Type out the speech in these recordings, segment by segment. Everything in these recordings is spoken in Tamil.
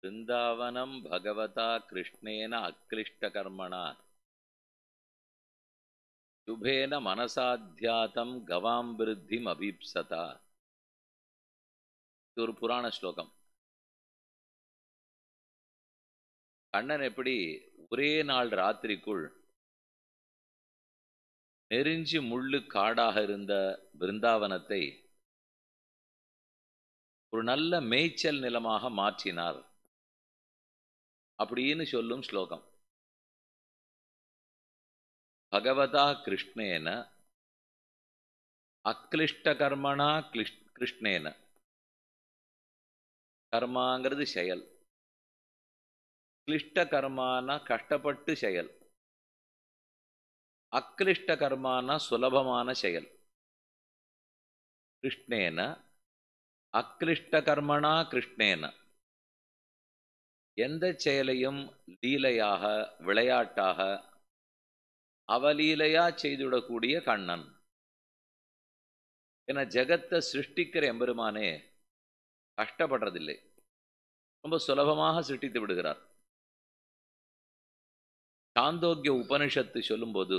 பிருந்தாவனம் பகவதா கிருஷ்ணேன அக்லிஷ்டகர்மணா சுபேன மனசாத்தியாத்தம் கவாம் விருத்திம் அபீப்சதா இது ஒரு புராண ஸ்லோகம் கண்ணன் எப்படி ஒரே நாள் ராத்திரிக்குள் நெறிஞ்சி முள்ளு காடாக இருந்த பிருந்தாவனத்தை ஒரு நல்ல மேய்ச்சல் நிலமாக மாற்றினார் அப்படின்னு சொல்லும் ஸ்லோகம் பகவதா கிருஷ்ணேன கர்மனா கிளிஷ் கிருஷ்ணேன கர்மாங்கிறது செயல் கிளிஷ்ட கர்மான கஷ்டப்பட்டு செயல் அக்லிஷ்ட கர்மான சுலபமான செயல் கிருஷ்ணேன அக்லிஷ்ட கர்மனா கிருஷ்ணேன எந்த செயலையும் லீலையாக விளையாட்டாக அவலீலையா செய்துவிடக்கூடிய கண்ணன் என ஜகத்தை சிருஷ்டிக்கிற எம்பெருமானே கஷ்டப்படுறதில்லை ரொம்ப சுலபமாக சிருஷ்டித்து விடுகிறார் சாந்தோக்கிய உபனிஷத்து சொல்லும்போது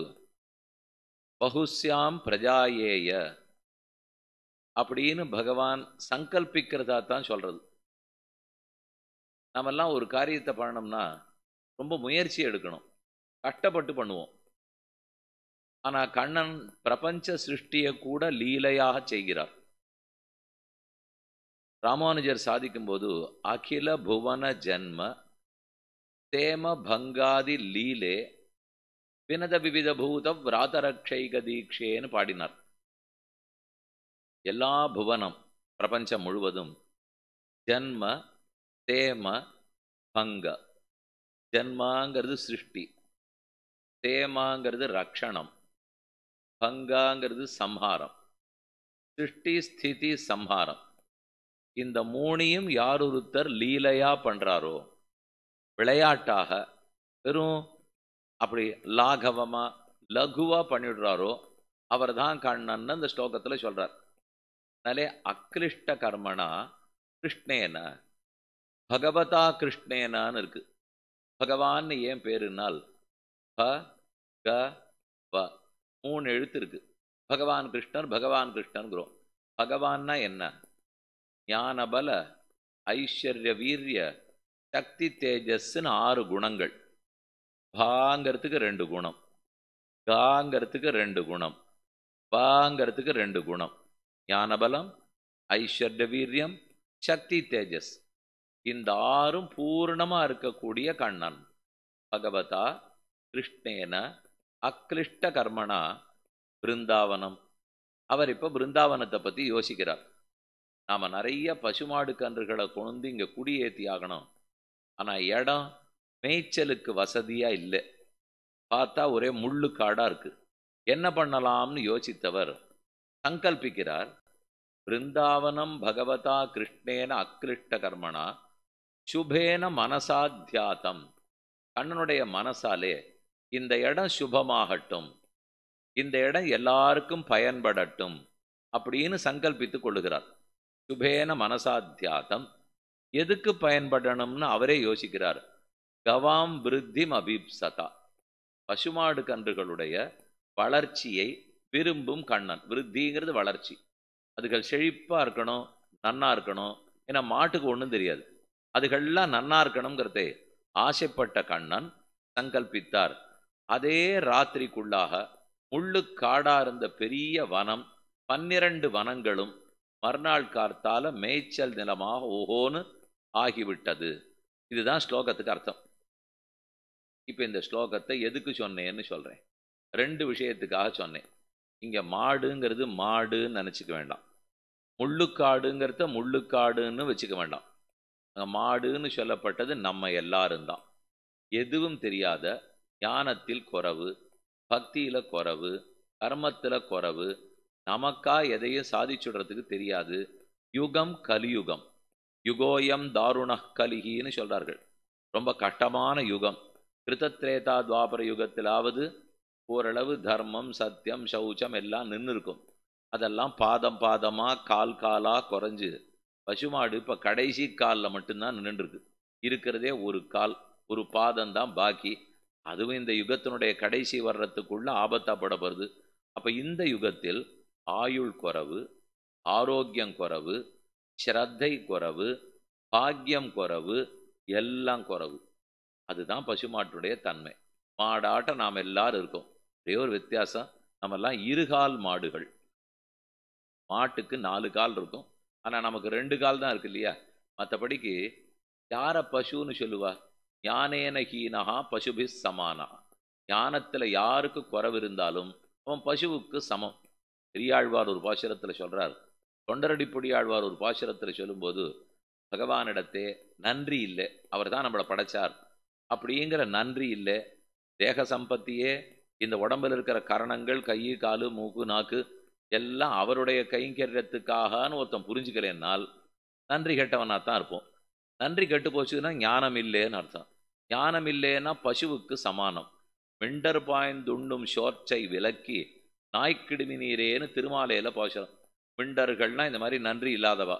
பகுஸ்யாம் பிரஜாயேய அப்படின்னு பகவான் சங்கல்பிக்கிறதா தான் சொல்றது நாமெல்லாம் ஒரு காரியத்தை பண்ணணும்னா ரொம்ப முயற்சி எடுக்கணும் கஷ்டப்பட்டு பண்ணுவோம் ஆனால் கண்ணன் பிரபஞ்ச சிருஷ்டியை கூட லீலையாக செய்கிறார் ராமானுஜர் சாதிக்கும்போது அகில புவன ஜென்ம தேம பங்காதி லீலே வினத விவித பூத விராதரக்ஷைக தீட்சேன்னு பாடினார் எல்லா புவனம் பிரபஞ்சம் முழுவதும் ஜென்ம தேம பங்க ஜென்மாங்கிறது சிருஷ்டி தேமாங்கிறது ரக்ஷணம் பங்காங்கிறது சம்ஹாரம் சிருஷ்டி ஸ்திதி சம்ஹாரம் இந்த மூணையும் யார் ஒருத்தர் லீலையா பண்ணுறாரோ விளையாட்டாக வெறும் அப்படி லாகவமாக லகுவாக பண்ணிடுறாரோ அவர் தான் கண்ணன் அந்த ஸ்லோகத்தில் சொல்கிறார் அதனாலே அக்லிஷ்ட கர்மனா கிருஷ்ணேன பகவதா கிருஷ்ணேனான்னு இருக்கு பகவான் ஏன் பேருனால் ப க ப மூணு எழுத்து இருக்கு பகவான் கிருஷ்ணர் பகவான் கிருஷ்ணன்கிறோம் பகவான்னா என்ன ஞானபல ஐஸ்வர்ய வீரிய சக்தி தேஜஸ்ன்னு ஆறு குணங்கள் பாங்கிறதுக்கு ரெண்டு குணம் காங்கிறதுக்கு ரெண்டு குணம் பாங்கிறதுக்கு ரெண்டு குணம் ஞானபலம் ஐஸ்வர்ய வீரியம் சக்தி தேஜஸ் இந்த ஆறும் பூர்ணமா இருக்கக்கூடிய கண்ணன் பகவதா கிருஷ்ணேன அக்லிஷ்ட கர்மனா பிருந்தாவனம் அவர் இப்போ பிருந்தாவனத்தை பற்றி யோசிக்கிறார் நாம் நிறைய பசுமாடு கன்றுகளை கொண்டு இங்கே குடியேற்றி ஆகணும் ஆனால் இடம் மேய்ச்சலுக்கு வசதியாக இல்லை பார்த்தா ஒரே முள்ளு காடாக இருக்குது என்ன பண்ணலாம்னு யோசித்தவர் சங்கல்பிக்கிறார் பிருந்தாவனம் பகவதா கிருஷ்ணேன அக்லிஷ்ட கர்மனா சுபேன மனசாத்தியாத்தம் கண்ணனுடைய மனசாலே இந்த இடம் சுபமாகட்டும் இந்த இடம் எல்லாருக்கும் பயன்படட்டும் அப்படின்னு சங்கல்பித்து கொள்ளுகிறார் சுபேன மனசாத்தியாத்தம் எதுக்கு பயன்படணும்னு அவரே யோசிக்கிறார் கவாம் விருத்திம் அபிப்சதா பசுமாடு கன்றுகளுடைய வளர்ச்சியை விரும்பும் கண்ணன் விருத்திங்கிறது வளர்ச்சி அதுகள் செழிப்பாக இருக்கணும் நன்னா இருக்கணும் ஏன்னா மாட்டுக்கு ஒன்றும் தெரியாது அதுகள்லாம் நன்னா இருக்கணுங்கிறது ஆசைப்பட்ட கண்ணன் சங்கல்பித்தார் அதே ராத்திரிக்குள்ளாக முள்ளு காடா இருந்த பெரிய வனம் பன்னிரண்டு வனங்களும் மறுநாள் கார்த்தால மேய்ச்சல் நிலமாக ஓஹோன்னு ஆகிவிட்டது இதுதான் ஸ்லோகத்துக்கு அர்த்தம் இப்போ இந்த ஸ்லோகத்தை எதுக்கு சொன்னேன்னு சொல்கிறேன் ரெண்டு விஷயத்துக்காக சொன்னேன் இங்கே மாடுங்கிறது மாடுன்னு நினச்சிக்க வேண்டாம் முள்ளுக்காடுங்கிறத முள்ளுக்காடுன்னு வச்சுக்க வேண்டாம் மாடுன்னு சொல்லப்பட்டது நம்ம எல்லாரும் தான் எதுவும் தெரியாத ஞானத்தில் குறவு பக்தியில் குறவு கர்மத்தில் குறவு நமக்கா எதையும் சாதிச்சுடுறதுக்கு தெரியாது யுகம் கலியுகம் யுகோயம் தாருண கலிகின்னு சொல்கிறார்கள் ரொம்ப கட்டமான யுகம் கிருதத்ரேதா துவாபர யுகத்திலாவது ஓரளவு தர்மம் சத்தியம் சௌச்சம் எல்லாம் நின்று இருக்கும் அதெல்லாம் பாதம் பாதமாக கால் காலாக குறைஞ்சு பசுமாடு இப்போ கடைசி காலில் மட்டும்தான் நின்றுருக்கு இருக்கிறதே ஒரு கால் ஒரு பாதம் தான் பாக்கி அதுவும் இந்த யுகத்தினுடைய கடைசி வர்றதுக்குள்ள ஆபத்தாப்படப்படுது அப்போ இந்த யுகத்தில் ஆயுள் குறவு ஆரோக்கியம் குறவு ஸ்ரத்தை குறவு பாக்கியம் குறவு எல்லாம் குறவு அதுதான் பசுமாட்டுடைய தன்மை மாடாட்ட நாம் எல்லாரும் இருக்கோம் ஒரே ஒரு வித்தியாசம் நம்மெல்லாம் இருகால் மாடுகள் மாட்டுக்கு நாலு கால் இருக்கும் ஆனால் நமக்கு ரெண்டு கால் தான் இருக்கு இல்லையா மற்றபடிக்கு யாரை பசுன்னு சொல்லுவா ஞானேன ஹீனஹா பசுபி சமானா ஞானத்துல யாருக்கு குறவு இருந்தாலும் அவன் பசுவுக்கு சமம் பெரியாழ்வார் ஒரு பாசுரத்தில் சொல்கிறார் தொண்டரடிப்பொடி ஆழ்வார் ஒரு பாசுரத்தில் சொல்லும்போது பகவானிடத்தே நன்றி இல்லை அவர் தான் நம்மளை படைச்சார் அப்படிங்கிற நன்றி இல்லை தேக சம்பத்தியே இந்த உடம்பில் இருக்கிற கரணங்கள் கை காலு மூக்கு நாக்கு எல்லாம் அவருடைய கைங்கரியத்துக்காகனு ஒருத்தன் புரிஞ்சுக்கலைன்னால் நன்றி கெட்டவனாக தான் இருப்போம் நன்றி கெட்டு போச்சுன்னா ஞானம் இல்லைன்னு அர்த்தம் ஞானம் இல்லைன்னா பசுவுக்கு சமானம் மெண்டர் பாய்ந்துண்ணும் சோர்ச்சை விலக்கி நாய்க்கிடுமி நீரேன்னு திருமாலையில் போச்சிடும் மிண்டர்கள்னால் இந்த மாதிரி நன்றி இல்லாதவா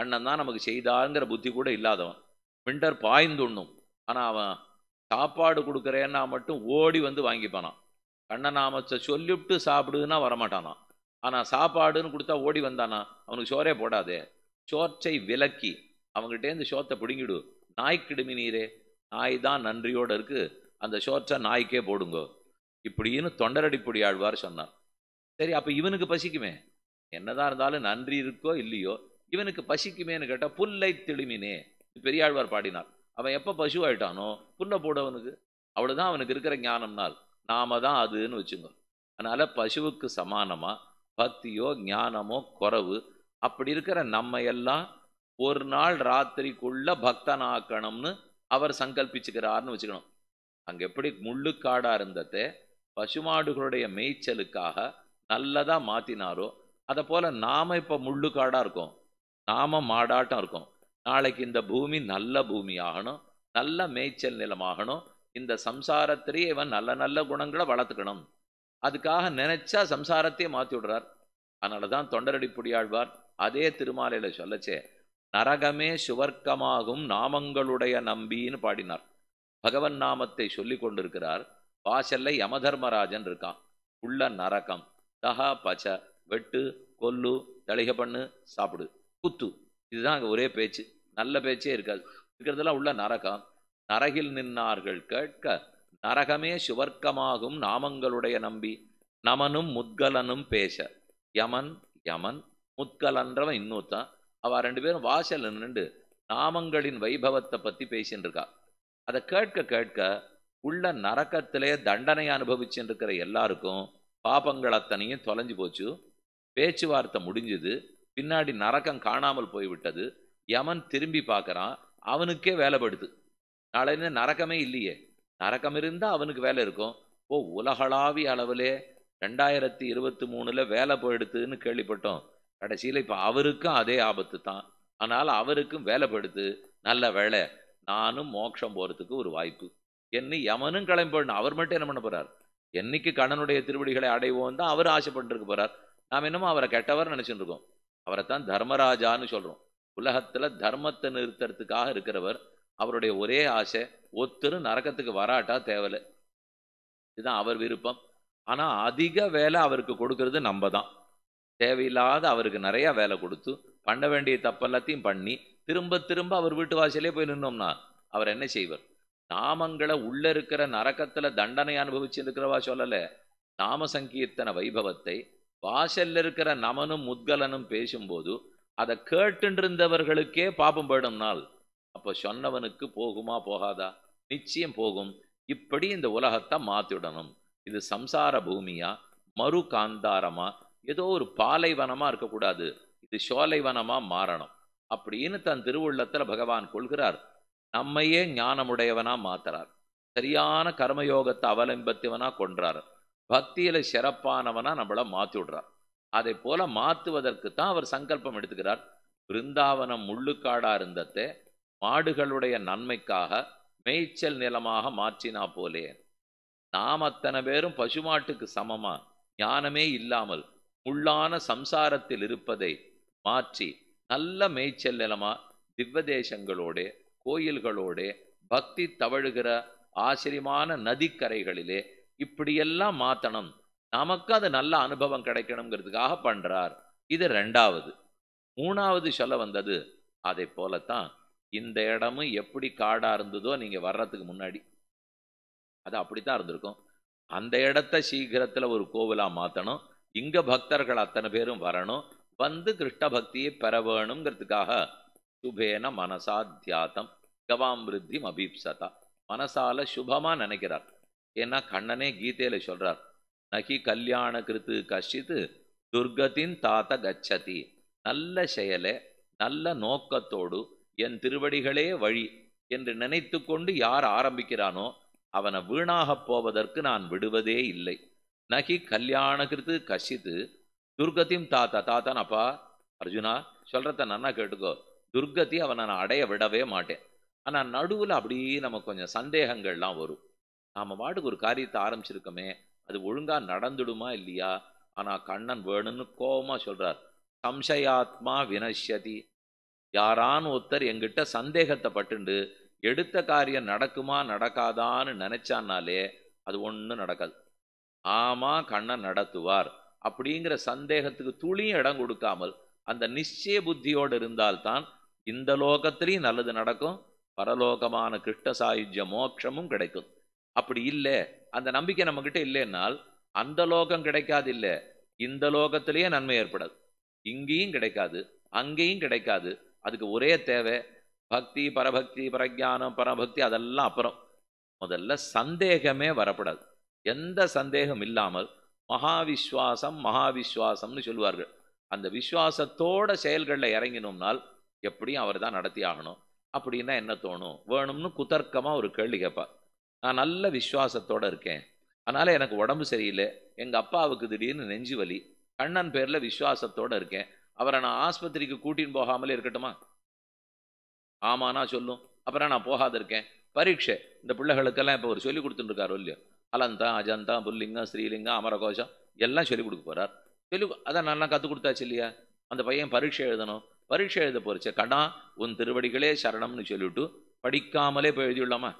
அண்ணன் தான் நமக்கு செய்தாருங்கிற புத்தி கூட இல்லாதவன் மிண்டர் பாய்ந்துண்ணும் ஆனால் அவன் சாப்பாடு கொடுக்குறேன்னா மட்டும் ஓடி வந்து வாங்கிப்பானான் கண்ணநாமத்தை சொல்லிவிட்டு சாப்பிடுதுன்னா வரமாட்டானான் ஆனால் சாப்பாடுன்னு கொடுத்தா ஓடி வந்தானா அவனுக்கு சோரே போடாதே சோற்றை விலக்கி அவங்ககிட்டேருந்து சோத்தை பிடுங்கிடு நாய்க்கிடுமி நீரே நாய் தான் நன்றியோடு இருக்கு அந்த சோற்றை நாய்க்கே போடுங்கோ இப்படின்னு தொண்டரடிப்பொடி ஆழ்வார் சொன்னார் சரி அப்போ இவனுக்கு பசிக்குமே என்னதான் இருந்தாலும் நன்றி இருக்கோ இல்லையோ இவனுக்கு பசிக்குமேன்னு கேட்டால் புல்லை திடுமினே பெரியாழ்வார் பாடினார் அவன் எப்போ பசுவாயிட்டானோ புல்லை போடவனுக்கு அவ்வளோதான் அவனுக்கு இருக்கிற ஞானம்னால் நாம தான் அதுன்னு வச்சுங்க அதனால் பசுவுக்கு சமானமாக பக்தியோ ஞானமோ குறவு அப்படி இருக்கிற நம்ம எல்லாம் ஒரு நாள் ராத்திரிக்குள்ள பக்தனாக்கணும்னு அவர் சங்கல்பிச்சுக்கிறார்னு வச்சுக்கணும் அங்கே எப்படி முள்ளுக்காடாக இருந்ததே பசுமாடுகளுடைய மேய்ச்சலுக்காக நல்லதாக மாற்றினாரோ அதை போல் நாம் இப்போ முள்ளுக்காடாக இருக்கோம் நாம மாடாட்டம் இருக்கோம் நாளைக்கு இந்த பூமி நல்ல பூமி ஆகணும் நல்ல மேய்ச்சல் நிலமாகணும் இந்த சம்சாரத்திலேயே இவன் நல்ல நல்ல குணங்களை வளர்த்துக்கணும் அதுக்காக நினைச்சா சம்சாரத்தையே மாற்றி விடுறார் அதனால தான் தொண்டரடி புடியாழ்வார் அதே திருமாலையில் சொல்லச்சே நரகமே சுவர்க்கமாகும் நாமங்களுடைய நம்பின்னு பாடினார் பகவன் நாமத்தை சொல்லி கொண்டிருக்கிறார் வாசல்ல யமதர்மராஜன் இருக்கான் உள்ள நரகம் தஹா பச்ச வெட்டு கொல்லு தளிக பண்ணு சாப்பிடு குத்து இதுதான் அங்கே ஒரே பேச்சு நல்ல பேச்சே இருக்காது இருக்கிறதெல்லாம் உள்ள நரகம் நரகில் நின்னார்கள் கேட்க நரகமே சுவர்க்கமாகும் நாமங்களுடைய நம்பி நமனும் முத்கலனும் பேச யமன் யமன் முத்கலன்றவன் இன்னொருத்தான் அவள் ரெண்டு பேரும் வாசல் நின்று நாமங்களின் வைபவத்தை பற்றி பேசின்னு இருக்கா அதை கேட்க கேட்க உள்ள நரக்கத்திலே தண்டனை அனுபவிச்சுட்டு இருக்கிற எல்லாருக்கும் பாபங்கள் அத்தனையும் தொலைஞ்சு போச்சு பேச்சுவார்த்தை முடிஞ்சுது பின்னாடி நரக்கம் காணாமல் போய்விட்டது யமன் திரும்பி பார்க்குறான் அவனுக்கே வேலைப்படுது நாளைன்னு நரக்கமே இல்லையே நரக்கம் இருந்தால் அவனுக்கு வேலை இருக்கும் ஓ உலகளாவிய அளவிலே ரெண்டாயிரத்தி இருபத்தி மூணில் வேலை போயிடுத்துன்னு கேள்விப்பட்டோம் கடைசியில் இப்போ அவருக்கும் அதே ஆபத்து தான் ஆனால் அவருக்கும் வேலை படுத்து நல்ல வேலை நானும் மோட்சம் போகிறதுக்கு ஒரு வாய்ப்பு என்ன எவனும் கிளம்பிடணும் அவர் மட்டும் என்ன பண்ண போகிறார் என்னைக்கு கணனுடைய திருவடிகளை அடைவோம் தான் அவர் ஆசைப்பட்டுருக்க போகிறார் நாம் என்னமோ அவரை கெட்டவர் நினச்சிட்டு இருக்கோம் அவரை தான் தர்மராஜான்னு சொல்கிறோம் உலகத்தில் தர்மத்தை நிறுத்துறதுக்காக இருக்கிறவர் அவருடைய ஒரே ஆசை ஒத்தரும் நரக்கத்துக்கு வராட்டா தேவலை இதுதான் அவர் விருப்பம் ஆனால் அதிக வேலை அவருக்கு கொடுக்கறது நம்ம தான் தேவையில்லாத அவருக்கு நிறையா வேலை கொடுத்து பண்ண வேண்டிய தப்பெல்லாத்தையும் பண்ணி திரும்ப திரும்ப அவர் வீட்டு வாசலே போய் நின்னோம்னா அவர் என்ன செய்வார் நாமங்களை உள்ள இருக்கிற நரக்கத்துல தண்டனை அனுபவிச்சு இருக்கிறவா சொல்லல நாம சங்கீர்த்தன வைபவத்தை வாசல்ல இருக்கிற நமனும் முத்கலனும் பேசும்போது அதை கேட்டுருந்தவர்களுக்கே பாபம் போயிடும் நாள் அப்போ சொன்னவனுக்கு போகுமா போகாதா நிச்சயம் போகும் இப்படி இந்த உலகத்தை மாற்றிடணும் இது சம்சார பூமியா மறு காந்தாரமா ஏதோ ஒரு பாலைவனமாக இருக்கக்கூடாது இது சோலைவனமாக மாறணும் அப்படின்னு தன் திருவுள்ளத்தில் பகவான் கொள்கிறார் நம்மையே ஞானமுடையவனாக மாத்துறார் சரியான கர்மயோகத்தை அவலம்பித்தவனாக கொன்றார் பக்தியில் சிறப்பானவனாக நம்மளை மாற்றி விடுறார் அதை போல மாற்றுவதற்கு தான் அவர் சங்கல்பம் எடுத்துக்கிறார் பிருந்தாவனம் முள்ளுக்காடாக இருந்தத்தை மாடுகளுடைய நன்மைக்காக மேய்ச்சல் நிலமாக மாற்றினா போலே நாம் அத்தனை பேரும் பசுமாட்டுக்கு சமமா ஞானமே இல்லாமல் உள்ளான சம்சாரத்தில் இருப்பதை மாற்றி நல்ல மேய்ச்சல் நிலமா திவ்வதேசங்களோடு கோயில்களோட பக்தி தவழுகிற ஆசிரியமான நதிக்கரைகளிலே இப்படியெல்லாம் மாற்றணும் நமக்கு அது நல்ல அனுபவம் கிடைக்கணுங்கிறதுக்காக பண்றார் இது ரெண்டாவது மூணாவது சொல்ல வந்தது அதை போலத்தான் இந்த இடமும் எப்படி காடாக இருந்ததோ நீங்கள் வர்றதுக்கு முன்னாடி அது அப்படித்தான் இருந்திருக்கும் அந்த இடத்த சீக்கிரத்தில் ஒரு கோவிலாக மாற்றணும் இங்கே பக்தர்கள் அத்தனை பேரும் வரணும் வந்து கிருஷ்ண பக்தியை பெற வேணுங்கிறதுக்காக சுபேன மனசா தியாத்தம் கவாமிருத்திம் அபீப்சதா மனசால சுபமாக நினைக்கிறார் ஏன்னா கண்ணனே கீதையில் சொல்கிறார் நகி கல்யாண கிருத்து கஷித்து துர்கத்தின் தாத்த கச்சதி நல்ல செயலை நல்ல நோக்கத்தோடு என் திருவடிகளே வழி என்று நினைத்து கொண்டு யார் ஆரம்பிக்கிறானோ அவனை வீணாகப் போவதற்கு நான் விடுவதே இல்லை நகி கல்யாணகிருத்து கசித்து துர்கத்தையும் தாத்தா தாத்தான் அப்பா அர்ஜுனா சொல்கிறத நன்னா கேட்டுக்கோ துர்கத்தி அவனை நான் அடைய விடவே மாட்டேன் ஆனால் நடுவில் அப்படியே நமக்கு கொஞ்சம் சந்தேகங்கள்லாம் வரும் நாம் வாட்டுக்கு ஒரு காரியத்தை ஆரம்பிச்சிருக்கோமே அது ஒழுங்காக நடந்துடுமா இல்லையா ஆனால் கண்ணன் வேணும்னு கோபமாக சொல்கிறார் சம்சயாத்மா வினஷதி யாரான் ஒருத்தர் எங்கிட்ட சந்தேகத்தை பட்டுண்டு எடுத்த காரியம் நடக்குமா நடக்காதான்னு நினைச்சான்னாலே அது ஒன்றும் நடக்காது ஆமா கண்ணன் நடத்துவார் அப்படிங்கிற சந்தேகத்துக்கு துளியும் இடம் கொடுக்காமல் அந்த நிச்சய புத்தியோடு இருந்தால்தான் இந்த லோகத்திலையும் நல்லது நடக்கும் பரலோகமான கிருஷ்ண சாயுஜ மோட்சமும் கிடைக்கும் அப்படி இல்லை அந்த நம்பிக்கை நம்மக்கிட்ட இல்லைன்னால் அந்த லோகம் கிடைக்காது இல்லை இந்த லோகத்திலேயே நன்மை ஏற்படாது இங்கேயும் கிடைக்காது அங்கேயும் கிடைக்காது அதுக்கு ஒரே தேவை பக்தி பரபக்தி பரஜானம் பரபக்தி அதெல்லாம் அப்புறம் முதல்ல சந்தேகமே வரப்படாது எந்த சந்தேகம் இல்லாமல் மகாவிஸ்வாசம் மகாவிஸ்வாசம்னு சொல்லுவார்கள் அந்த விஸ்வாசத்தோட செயல்களில் இறங்கினோம்னால் எப்படியும் அவர் தான் நடத்தி ஆகணும் அப்படின்னா என்ன தோணும் வேணும்னு குதர்க்கமாக ஒரு கேள்வி கேட்பார் நான் நல்ல விஸ்வாசத்தோடு இருக்கேன் அதனால் எனக்கு உடம்பு சரியில்லை எங்கள் அப்பாவுக்கு திடீர்னு நெஞ்சு வலி கண்ணன் பேரில் விஸ்வாசத்தோடு இருக்கேன் அவரை நான் ஆஸ்பத்திரிக்கு கூட்டின்னு போகாமலே இருக்கட்டுமா ஆமானா சொல்லும் அப்புறம் நான் போகாத இருக்கேன் பரீட்சை இந்த பிள்ளைகளுக்கெல்லாம் இப்போ ஒரு சொல்லி கொடுத்துட்டுருக்காரு இல்லையோ அலந்தா அஜந்தா புல்லிங்கம் ஸ்ரீலிங்கம் அமரகோஷம் எல்லாம் சொல்லிக் கொடுக்க போகிறார் சொல்லி அதான் நல்லா கற்றுக் கொடுத்தாச்சு இல்லையா அந்த பையன் பரீட்சை எழுதணும் பரீட்சை எழுத போறச்ச கடா உன் திருவடிகளே சரணம்னு சொல்லிவிட்டு படிக்காமலே போய் எழுதியுள்ளாமா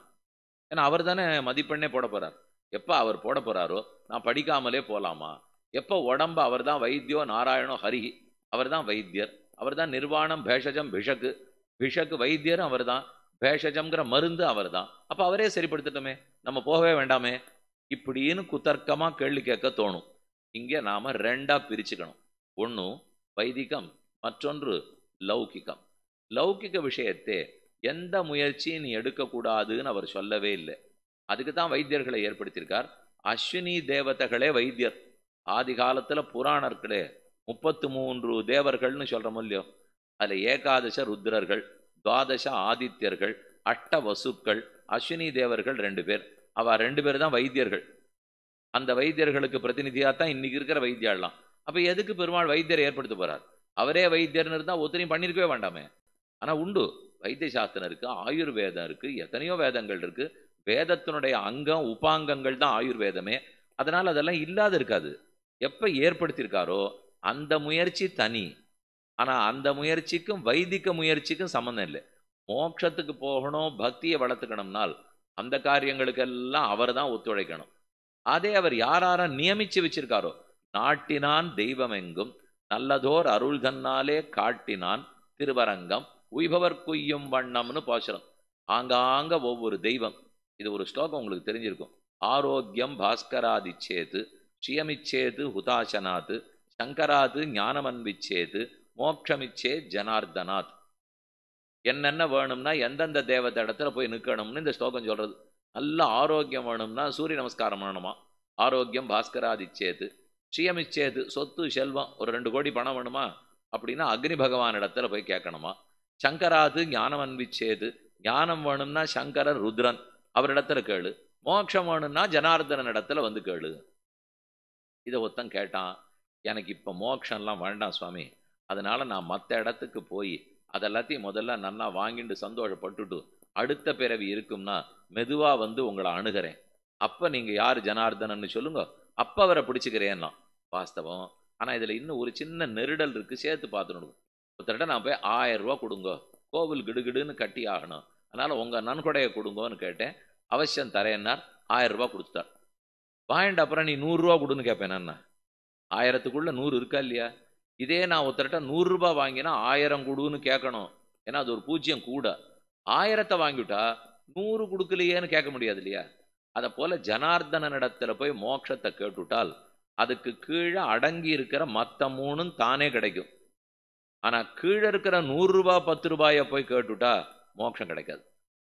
ஏன்னா அவர் தானே மதிப்பெண்ணே போட போகிறார் எப்போ அவர் போட போகிறாரோ நான் படிக்காமலே போகலாமா எப்போ உடம்பு அவர் தான் வைத்தியோ நாராயணோ ஹரிஹி அவர் தான் வைத்தியர் அவர் தான் நிர்வாணம் பேஷஜம் பிஷக்கு பிஷக்கு வைத்தியர் அவர் தான் பேஷஜம்ங்கிற மருந்து அவர் தான் அப்போ அவரே சரிப்படுத்தட்டுமே நம்ம போகவே வேண்டாமே இப்படின்னு குத்தர்க்கமாக கேள்வி கேட்க தோணும் இங்கே நாம் ரெண்டாக பிரிச்சுக்கணும் ஒன்று வைதிகம் மற்றொன்று லௌகிகம் லௌகிக விஷயத்தை எந்த முயற்சியும் நீ எடுக்கக்கூடாதுன்னு அவர் சொல்லவே இல்லை அதுக்கு தான் வைத்தியர்களை ஏற்படுத்தியிருக்கார் அஸ்வினி தேவதைகளே வைத்தியர் ஆதி காலத்தில் புராணர்களே முப்பத்து மூன்று தேவர்கள்னு சொல்கிறோம் இல்லையோ அதில் ஏகாதச ருத்ரர்கள் துவாதச ஆதித்யர்கள் அட்ட வசுக்கள் அஸ்வினி தேவர்கள் ரெண்டு பேர் அவ ரெண்டு பேர் தான் வைத்தியர்கள் அந்த வைத்தியர்களுக்கு பிரதிநிதியாக தான் இன்னைக்கு இருக்கிற வைத்தியாலாம் அப்போ எதுக்கு பெருமாள் வைத்தியர் ஏற்படுத்த போகிறார் அவரே வைத்தியர்னு இருந்தால் ஒத்தனையும் பண்ணியிருக்கவே வேண்டாமே ஆனால் உண்டு வைத்திய சாஸ்திரம் இருக்குது ஆயுர்வேதம் இருக்குது எத்தனையோ வேதங்கள் இருக்குது வேதத்தினுடைய அங்கம் உபாங்கங்கள் தான் ஆயுர்வேதமே அதனால் அதெல்லாம் இல்லாத இருக்காது எப்போ ஏற்படுத்தியிருக்காரோ அந்த முயற்சி தனி ஆனால் அந்த முயற்சிக்கும் வைதிக முயற்சிக்கும் சம்மந்தம் இல்லை மோட்சத்துக்கு போகணும் பக்தியை வளர்த்துக்கணும்னால் அந்த காரியங்களுக்கெல்லாம் அவர் தான் ஒத்துழைக்கணும் அதே அவர் யாராரா நியமிச்சு வச்சிருக்காரோ நாட்டினான் தெய்வம் எங்கும் நல்லதோர் அருள் தன்னாலே காட்டினான் திருவரங்கம் உய்பவர் குய்யும் வண்ணம்னு பாசுரம் ஆங்காங்க ஒவ்வொரு தெய்வம் இது ஒரு ஸ்லோகம் உங்களுக்கு தெரிஞ்சிருக்கும் ஆரோக்கியம் பாஸ்கராதிச்சேது சுயமிச்சேது ஹுதாசனாத்து சங்கராது ஞானமன்பிச்சேது மோட்சமிச்சே ஜனார்தனாத் என்னென்ன வேணும்னா எந்தெந்த தேவத இடத்துல போய் நிற்கணும்னு இந்த ஸ்லோகம் சொல்கிறது நல்ல ஆரோக்கியம் வேணும்னா சூரிய நமஸ்காரம் வேணுமா ஆரோக்கியம் பாஸ்கராதிச்சேது ஸ்ரீயமிச்சேது சொத்து செல்வம் ஒரு ரெண்டு கோடி பணம் வேணுமா அப்படின்னா அக்னி பகவான் இடத்துல போய் கேட்கணுமா சங்கராது ஞானம் அன்பிச்சேது ஞானம் வேணும்னா சங்கரர் ருத்ரன் அவரிடத்துல கேளு மோட்சம் வேணும்னா ஜனார்தனன் இடத்துல வந்து கேளு இதை ஒத்தம் கேட்டான் எனக்கு இப்போ மோக்ஷன்லாம் வேண்டாம் சுவாமி அதனால் நான் மற்ற இடத்துக்கு போய் அதெல்லாத்தையும் முதல்ல நல்லா வாங்கிட்டு சந்தோஷப்பட்டுட்டு அடுத்த பிறவி இருக்கும்னா மெதுவாக வந்து உங்களை அணுகிறேன் அப்போ நீங்கள் யார் ஜனார்தனன்னு சொல்லுங்க அப்போ அவரை பிடிச்சிக்கிறேன்னா வாஸ்தவம் ஆனால் இதில் இன்னும் ஒரு சின்ன நெருடல் இருக்குது சேர்த்து பார்த்துடணும் ஒருத்தர்கிட்ட நான் போய் ஆயிரம் ரூபா கொடுங்க கோவில் கிடுகிடுன்னு கட்டி ஆகணும் அதனால் உங்கள் நன்கொடையை கொடுங்கன்னு கேட்டேன் அவசியம் தரேன்னார் ஆயிரம் ரூபா கொடுத்துட்டார் வாங்கிட்டு அப்புறம் நீ நூறுரூவா கொடுன்னு கேட்பேன் நான் ஆயிரத்துக்குள்ளே நூறு இருக்கா இல்லையா இதே நான் ஒருத்தர்கிட்ட நூறுரூபா வாங்கினா ஆயிரம் கொடுன்னு கேட்கணும் ஏன்னா அது ஒரு பூஜ்ஜியம் கூட ஆயிரத்தை வாங்கிவிட்டா நூறு கொடுக்கலையேன்னு கேட்க முடியாது இல்லையா அதை போல் ஜனார்தன இடத்துல போய் மோட்சத்தை கேட்டுவிட்டால் அதுக்கு கீழே அடங்கி இருக்கிற மற்ற மூணும் தானே கிடைக்கும் ஆனால் கீழே இருக்கிற நூறுரூபா பத்து ரூபாயை போய் கேட்டுவிட்டா மோட்சம் கிடைக்காது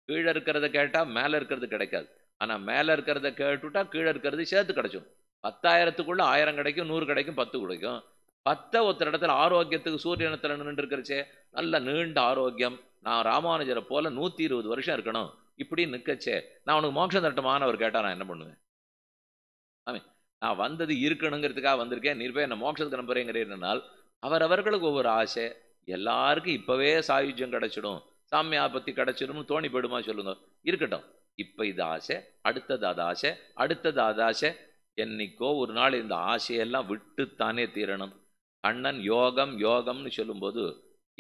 கீழே இருக்கிறத கேட்டால் மேலே இருக்கிறது கிடைக்காது ஆனால் மேலே இருக்கிறத கேட்டுவிட்டா கீழே இருக்கிறது சேர்த்து கிடைச்சிடும் பத்தாயிரத்துக்குள்ள ஆயிரம் கிடைக்கும் நூறு கிடைக்கும் பத்து கிடைக்கும் பத்த ஒருத்தர் இடத்துல ஆரோக்கியத்துக்கு சூரியனத்தில் நின்று இருக்கிறச்சே நல்ல நீண்ட ஆரோக்கியம் நான் ராமானுஜரை போல நூற்றி இருபது வருஷம் இருக்கணும் இப்படி நிற்கச்சே நான் உனக்கு மோட்சம் தட்டமான அவர் கேட்டால் நான் என்ன பண்ணுவேன் ஆமே நான் வந்தது இருக்கணுங்கிறதுக்காக வந்திருக்கேன் நீர் போய் என்ன மோட்சத்துக்கு அவர் அவரவர்களுக்கு ஒவ்வொரு ஆசை எல்லாருக்கும் இப்போவே சாயுஜ்யம் கிடச்சிடும் சாமியாபத்தி கிடச்சிடும்னு தோணி போயிடுமா சொல்லுங்க இருக்கட்டும் இப்போ இது ஆசை அடுத்தது அது ஆசை அடுத்தது அது ஆசை என்னைக்கோ ஒரு நாள் இந்த ஆசையெல்லாம் விட்டுத்தானே தீரணும் அண்ணன் யோகம் யோகம்னு சொல்லும்போது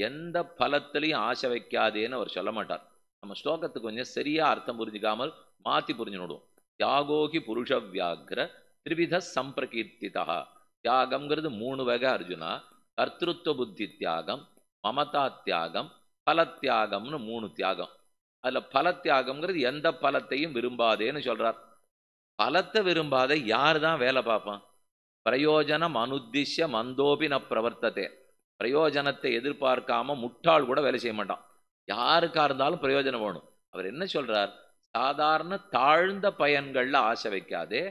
எந்த பலத்திலையும் ஆசை வைக்காதேன்னு அவர் சொல்ல மாட்டார் நம்ம ஸ்லோகத்துக்கு கொஞ்சம் சரியாக அர்த்தம் புரிஞ்சிக்காமல் மாற்றி புரிஞ்சு நோடுவோம் தியாகோகி புருஷ வியாகிர திரிவித சம்பிரகீர்த்திதா தியாகம்ங்கிறது மூணு வகை அர்ஜுனா கர்த்திருவ புத்தி தியாகம் மமதா தியாகம் பல தியாகம்னு மூணு தியாகம் அதில் பல தியாகம்ங்கிறது எந்த பலத்தையும் விரும்பாதேன்னு சொல்கிறார் பலத்தை விரும்பாத யார் தான் வேலை பார்ப்பான் பிரயோஜனம் அனுத்திஷ மந்தோபி ந பிரயோஜனத்தை எதிர்பார்க்காம முட்டாள் கூட வேலை செய்ய மாட்டான் யாருக்கா இருந்தாலும் பிரயோஜனம் வேணும் அவர் என்ன சொல்றார் சாதாரண தாழ்ந்த பயன்களில் ஆசை வைக்காதே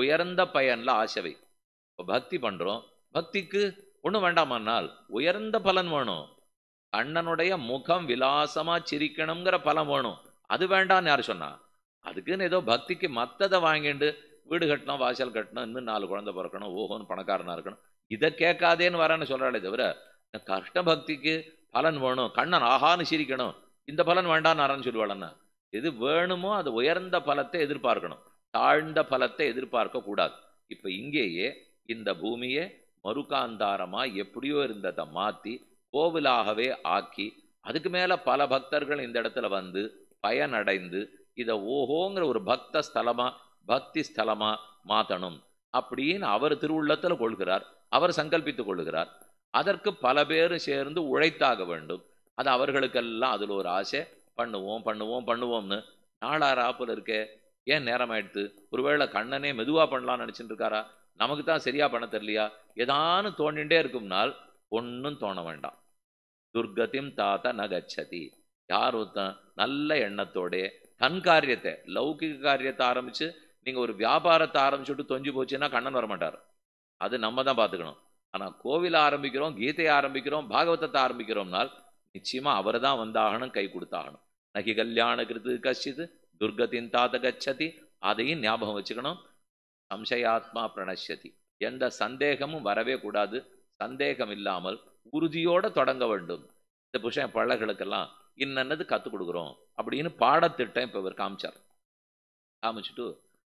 உயர்ந்த பயனில் ஆசை இப்போ பக்தி பண்ணுறோம் பக்திக்கு ஒன்றும் வேண்டாமன்னால் உயர்ந்த பலன் வேணும் கண்ணனுடைய முகம் விலாசமாக சிரிக்கணுங்கிற பலம் வேணும் அது வேண்டாம்னு யார் சொன்னா அதுக்குன்னு ஏதோ பக்திக்கு மற்றதை வாங்கிட்டு வீடு கட்டணும் வாசல் கட்டணும் இன்னும் நாலு குழந்தை பிறக்கணும் ஓஹோன்னு பணக்காரனாக இருக்கணும் இதை கேட்காதேன்னு வரேன்னு சொல்கிறாளே தவிர கஷ்ட பக்திக்கு பலன் வேணும் கண்ணன் ஆஹான்னு சிரிக்கணும் இந்த பலன் வேண்டான்னு ஆரன்னு சொல்லுவாளன்னா எது வேணுமோ அது உயர்ந்த பலத்தை எதிர்பார்க்கணும் தாழ்ந்த பலத்தை எதிர்பார்க்க கூடாது இப்போ இங்கேயே இந்த பூமியை மருகாந்தாரமாக எப்படியோ இருந்ததை மாற்றி கோவிலாகவே ஆக்கி அதுக்கு மேலே பல பக்தர்கள் இந்த இடத்துல வந்து பயனடைந்து இதை ஓஹோங்கிற ஒரு பக்த ஸ்தலமாக பக்தி ஸ்தலமாக மாற்றணும் அப்படின்னு அவர் திருவுள்ளத்தில் கொள்கிறார் அவர் சங்கல்பித்துக் கொள்கிறார் அதற்கு பல பேர் சேர்ந்து உழைத்தாக வேண்டும் அது அவர்களுக்கெல்லாம் அதில் ஒரு ஆசை பண்ணுவோம் பண்ணுவோம் பண்ணுவோம்னு நாளாறு ஆப்பில் இருக்கே ஏன் நேரம் ஆயிடுத்து ஒருவேளை கண்ணனே மெதுவாக பண்ணலாம்னு நினச்சிட்டு இருக்காரா நமக்கு தான் சரியாக பண்ண தெரியலையா ஏதானு தோண்டிகிட்டே இருக்கும்னால் ஒன்றும் தோண வேண்டாம் துர்கத்தையும் தாத்தா நகச்சதி யார் ஒருத்தன் நல்ல எண்ணத்தோடே கண் காரியத்தை லௌகிக காரியத்தை ஆரம்பித்து நீங்கள் ஒரு வியாபாரத்தை ஆரம்பிச்சுட்டு தொஞ்சு போச்சுன்னா கண்ணன் வரமாட்டார் அது நம்ம தான் பார்த்துக்கணும் ஆனால் கோவிலை ஆரம்பிக்கிறோம் கீதையை ஆரம்பிக்கிறோம் பாகவதத்தை ஆரம்பிக்கிறோம்னால் நிச்சயமாக அவர் தான் வந்தாகணும் கை கொடுத்தாகணும் நகி கல்யாண கிருத்து கஷ்டித்து துர்கத்தின் தாத்த கச்சதி அதையும் ஞாபகம் வச்சுக்கணும் சம்சயாத்மா பிரணசதி எந்த சந்தேகமும் வரவே கூடாது சந்தேகம் இல்லாமல் உறுதியோடு தொடங்க வேண்டும் இந்த புஷன் பழகளுக்கெல்லாம் இன்னது கற்றுக் கொடுக்குறோம் அப்படின்னு பாடத்திட்டம் இப்போ இவர் காமிச்சார் காமிச்சிட்டு